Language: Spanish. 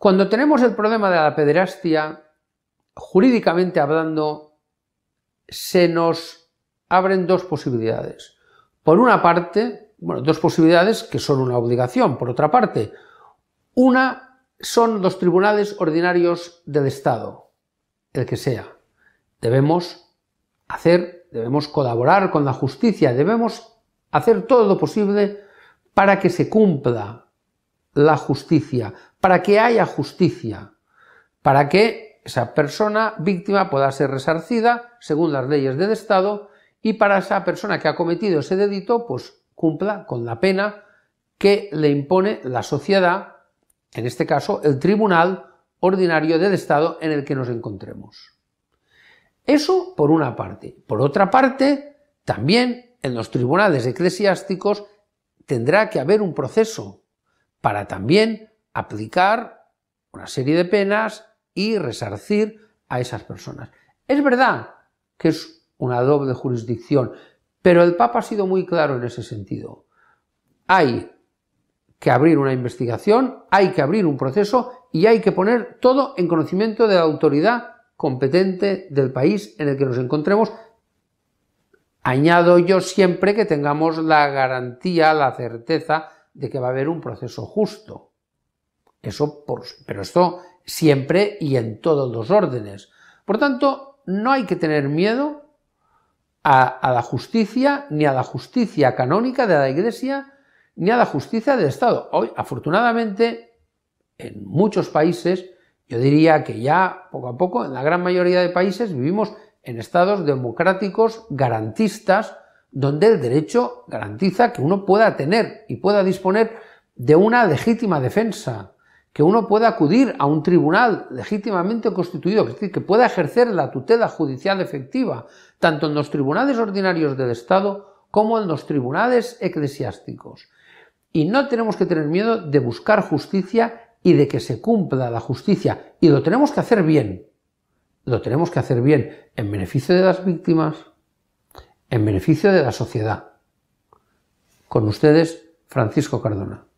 Cuando tenemos el problema de la pederastia, jurídicamente hablando, se nos abren dos posibilidades. Por una parte, bueno, dos posibilidades que son una obligación, por otra parte. Una son los tribunales ordinarios del Estado, el que sea. Debemos hacer, debemos colaborar con la justicia, debemos hacer todo lo posible para que se cumpla la justicia, para que haya justicia, para que esa persona víctima pueda ser resarcida según las leyes del Estado y para esa persona que ha cometido ese delito, pues cumpla con la pena que le impone la sociedad, en este caso el tribunal ordinario del Estado en el que nos encontremos. Eso por una parte. Por otra parte, también en los tribunales eclesiásticos tendrá que haber un proceso para también aplicar una serie de penas y resarcir a esas personas. Es verdad que es una doble jurisdicción, pero el Papa ha sido muy claro en ese sentido. Hay que abrir una investigación, hay que abrir un proceso y hay que poner todo en conocimiento de la autoridad competente del país en el que nos encontremos. Añado yo siempre que tengamos la garantía, la certeza de que va a haber un proceso justo. Eso pero esto siempre y en todos los órdenes. Por tanto, no hay que tener miedo a, a, la justicia, ni a la justicia canónica de la Iglesia, ni a la justicia del Estado. Hoy, afortunadamente, en muchos países, yo diría que ya poco a poco, en la gran mayoría de países, vivimos en estados democráticos garantistas, donde el derecho garantiza que uno pueda tener y pueda disponer de una legítima defensa, que uno pueda acudir a un tribunal legítimamente constituido, es decir, que pueda ejercer la tutela judicial efectiva, tanto en los tribunales ordinarios del Estado como en los tribunales eclesiásticos. Y no tenemos que tener miedo de buscar justicia y de que se cumpla la justicia. Y lo tenemos que hacer bien. Lo tenemos que hacer bien en beneficio de las víctimas, en beneficio de la sociedad. Con ustedes, Francisco Cardona.